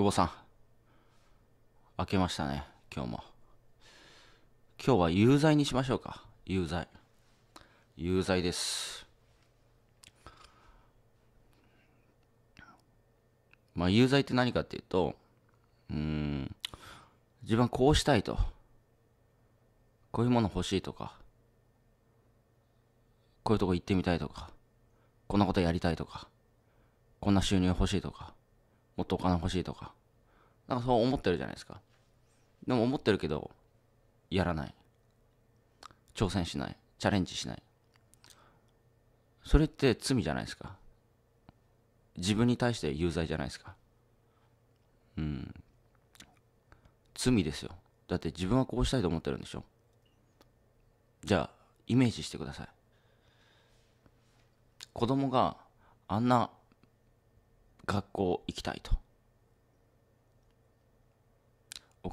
久保さん。開けましたね、今日も。今日は有罪にしましょうか。有罪。有罪です。まあ、有罪って何かっていうと、うん、自分こうしたいと。こういうもの欲しいとか。こういうとこ行ってみたいとか。こんなことやりたいとか。こんな収入欲しいとか。もっとお金欲しいとか。なんかそう思ってるじゃないですか。でも思ってるけど、やらない。挑戦しない。チャレンジしない。それって罪じゃないですか。自分に対して有罪じゃないですか。うん。罪ですよ。だって自分はこうしたいと思ってるんでしょ。じゃあ、イメージしてください。子供があんな学校行きたいと。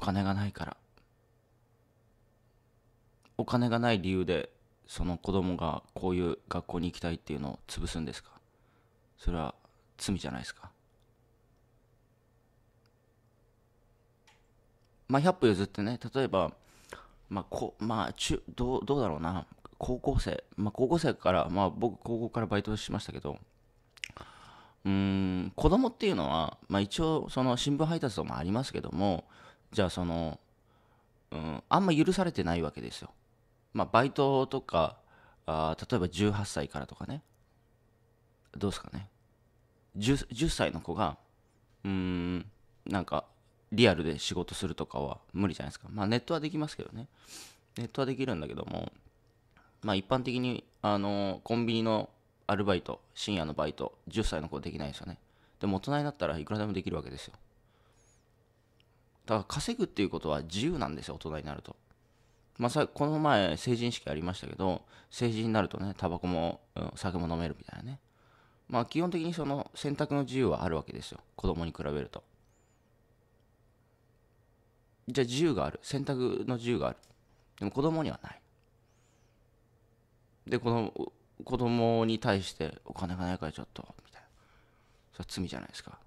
お金がないからお金がない理由でその子供がこういう学校に行きたいっていうのを潰すんですかそれは罪じゃないですかまあ100歩譲ってね例えばまあこまあ中どうどうだろうな高校生まあ高校生からまあ僕高校からバイトしましたけどうん子供っていうのは、まあ、一応その新聞配達とかもありますけどもじゃあその、うん、あんま許されてないわけですよ。まあ、バイトとかあ例えば18歳からとかねどうですかね 10, 10歳の子がうんなんかリアルで仕事するとかは無理じゃないですかまあネットはできますけどねネットはできるんだけどもまあ一般的にあのコンビニのアルバイト深夜のバイト10歳の子できないですよねでも大人になったらいくらでもできるわけですよだから稼ぐっていうことは自由なんですよ、大人になると。まあ、この前、成人式ありましたけど、成人になるとね、タバコも、うん、酒も飲めるみたいなね。まあ、基本的にその選択の自由はあるわけですよ。子供に比べると。じゃあ自由がある。選択の自由がある。でも子供にはない。で、この子供に対してお金がないからちょっと、みたいな。それは罪じゃないですか。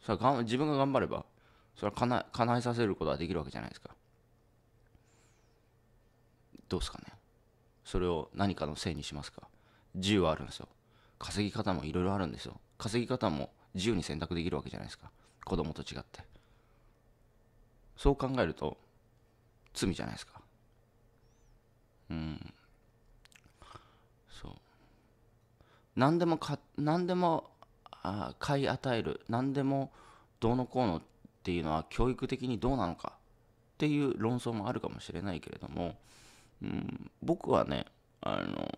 それは自分が頑張ればそれは叶えさせることはできるわけじゃないですかどうですかねそれを何かのせいにしますか自由はあるんですよ稼ぎ方もいろいろあるんですよ稼ぎ方も自由に選択できるわけじゃないですか子供と違ってそう考えると罪じゃないですかうんそう何でもか何でもあ買い与える何でもどうのこうのっていうのは教育的にどうなのかっていう論争もあるかもしれないけれども、うん、僕はね、あの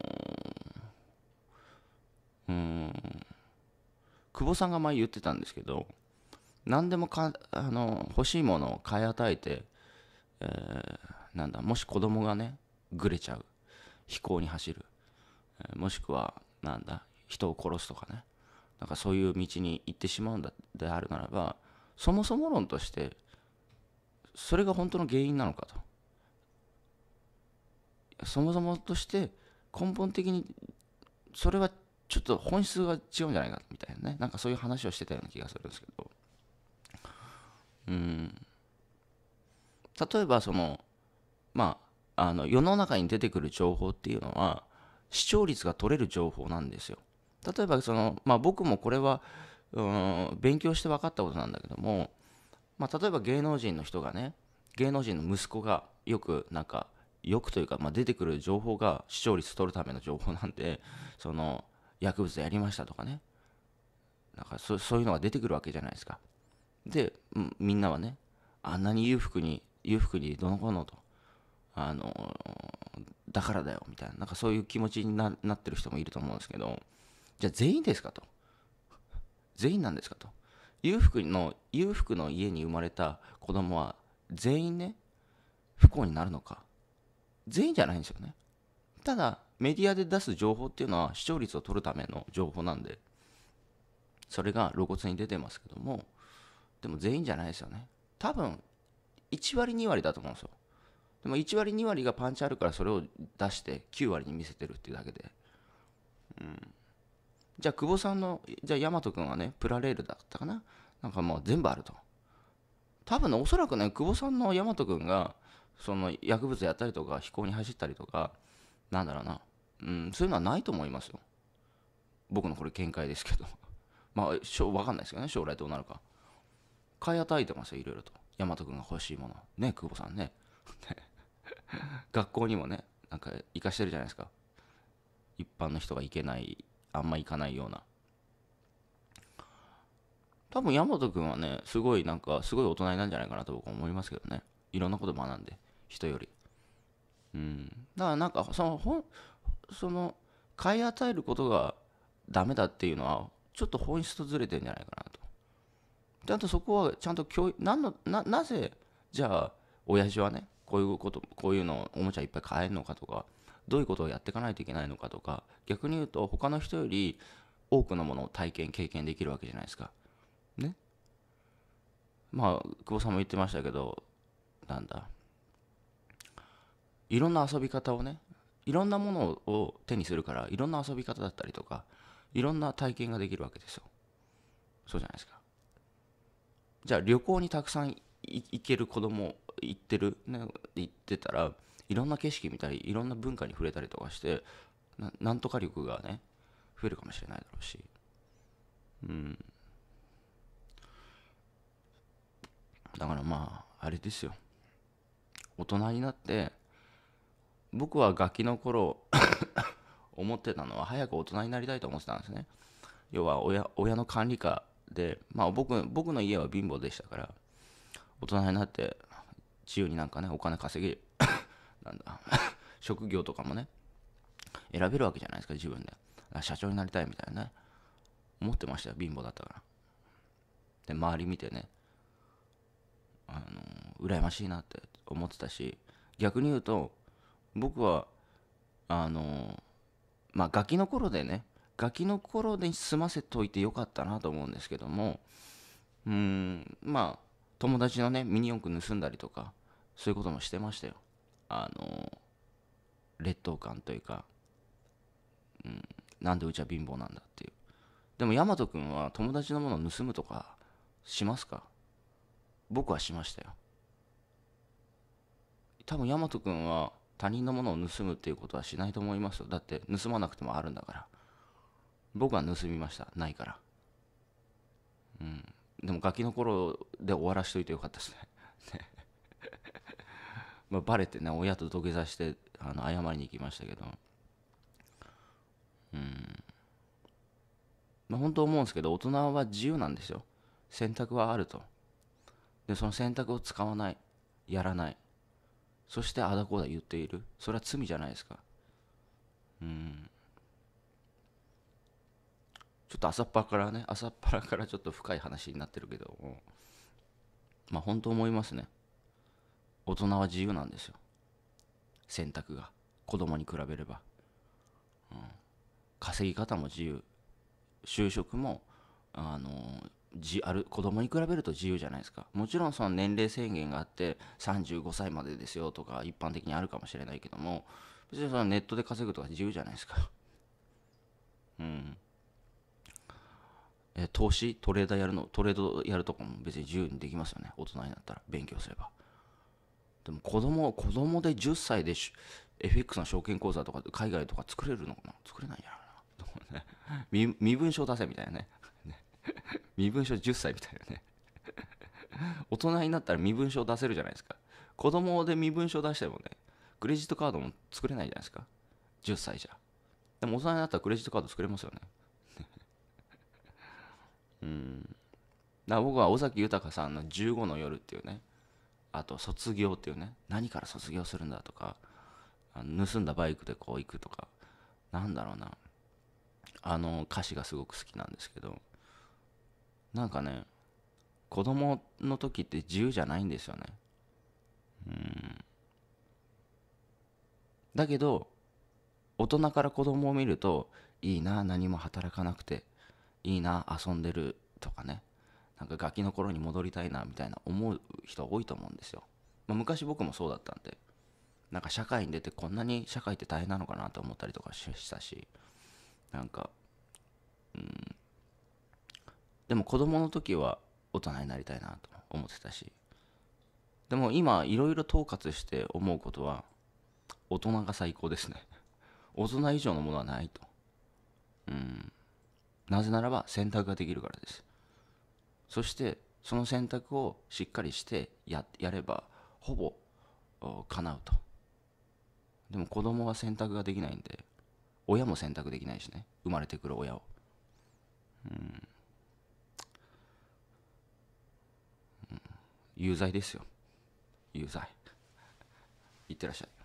うん、久保さんが前言ってたんですけど、何でもかあの欲しいものを買い与えて、えー、なんだもし子供がねぐれちゃう飛行に走る、えー、もしくはなんだ人を殺すとかねなんかそういう道に行ってしまうんだであるならばそもそも論としてそれが本当の原因なのかとそもそもとして根本的にそれはちょっと本質が違うんじゃないかみたいなねなんかそういう話をしてたような気がするんですけどうん例えばそのまああの世の中に出てくる情報っていうのは視聴率が取れる情報なんですよ例えばそのまあ僕もこれはうん、勉強して分かったことなんだけども、まあ、例えば芸能人の人がね芸能人の息子がよくなんかよくというか、まあ、出てくる情報が視聴率取るための情報なんでその薬物やりましたとかねなんかそそういうのが出てくるわけじゃないですかでみんなはねあんなに裕福に裕福にどのこうのとあのだからだよみたいななんかそういう気持ちになってる人もいると思うんですけどじゃあ全員ですかと全員なんですかと裕福の裕福の家に生まれた子供は全員ね不幸になるのか全員じゃないんですよねただメディアで出す情報っていうのは視聴率を取るための情報なんでそれが露骨に出てますけどもでも全員じゃないですよね多分1割2割だと思うんですよでも1割2割がパンチあるからそれを出して9割に見せてるっていうだけでうんじゃあ久保さんのじゃあ大和君はねプラレールだったかななんかもう全部あると多分ねおそらくね久保さんの大和君がその薬物やったりとか飛行に走ったりとかなんだろうな、うん、そういうのはないと思いますよ僕のこれ見解ですけど まあしょ分かんないですけどね将来どうなるか買い与えてますよいろいろと大和君が欲しいものね久保さんね 学校にもねなんか行かしてるじゃないですか一般の人が行けないあんま行かないような多分大和君はねすごいなんかすごい大人なんじゃないかなと僕は思いますけどねいろんなこと学んで人よりうんだからなんかそのほその買い与えることがダメだっていうのはちょっと本質とずれてんじゃないかなとちゃんとそこはちゃんと教育何のななぜじゃあ親父はねこういうことこういうのおもちゃいっぱい買えるのかとかどういうことをやっていかないといけないのかとか逆に言うと他の人より多くのものを体験経験できるわけじゃないですか。ねまあ久保さんも言ってましたけどなんだいろんな遊び方をねいろんなものを手にするからいろんな遊び方だったりとかいろんな体験ができるわけですよ。そうじゃないですか。じゃあ旅行にたくさん行ける子供行ってる、ね、行ってたらいろんな景色見たりいろんな文化に触れたりとかしてなんとか力がね増えるかもしれないだろうしうんだからまああれですよ大人になって僕はガキの頃 思ってたのは早く大人になりたいと思ってたんですね要は親親の管理下で、まあ、僕僕の家は貧乏でしたから大人になって自由になんかねお金稼げなんだ 職業とかもね、選べるわけじゃないですか、自分で。社長になりたいみたいなね。思ってましたよ、貧乏だったから。で、周り見てね、あの、羨ましいなって思ってたし、逆に言うと、僕は、あの、まあ、ガキの頃でね、ガキの頃で済ませといてよかったなと思うんですけども、うん、まあ、友達のね、ミニ四駆盗んだりとか、そういうこともしてましたよ。あの劣等感というか、うん、なんでうちは貧乏なんだっていうでも大和君は友達のものを盗むとかしますか僕はしましたよ多分大和君は他人のものを盗むっていうことはしないと思いますよだって盗まなくてもあるんだから僕は盗みましたないからうんでもガキの頃で終わらしといてよかったですねね まあ、バレてね親と土下座してあの謝りに行きましたけどうんまあ本当思うんですけど大人は自由なんですよ選択はあるとでその選択を使わないやらないそしてあだこうだ言っているそれは罪じゃないですかうんちょっと朝っぱらからね朝っぱらからちょっと深い話になってるけどまあ本当思いますね大人は自由なんですよ選択が子供に比べれば、うん、稼ぎ方も自由就職もあのじある子供に比べると自由じゃないですかもちろんその年齢制限があって35歳までですよとか一般的にあるかもしれないけども別にそのネットで稼ぐとか自由じゃないですかうんえ投資トレーダーやるのトレードやるとかも別に自由にできますよね大人になったら勉強すればでも子供子供で10歳で FX の証券口座とか海外とか作れるのかな作れないんやろうな、ね、身身分証出せみたいなね身分証10歳みたいなね大人になったら身分証出せるじゃないですか子供で身分証出してもねクレジットカードも作れないじゃないですか10歳じゃでも大人になったらクレジットカード作れますよね うんだから僕は尾崎豊さんの「15の夜」っていうねあと卒業っていうね何から卒業するんだとか盗んだバイクでこう行くとかなんだろうなあの歌詞がすごく好きなんですけどなんかね子供の時って自由じゃないんですよねうんだけど大人から子供を見るといいな何も働かなくていいな遊んでるとかねなんかガキの頃に戻りたいなみたいな思う人多いと思うんですよ、まあ、昔僕もそうだったんでなんか社会に出てこんなに社会って大変なのかなと思ったりとかしたしなんかうんでも子供の時は大人になりたいなと思ってたしでも今いろいろ統括して思うことは大人が最高ですね大人以上のものはないとうんなぜならば選択ができるからですそしてその選択をしっかりしてややればほぼ叶うとでも子供は選択ができないんで親も選択できないしね生まれてくる親をうん有罪ですよ有罪い ってらっしゃい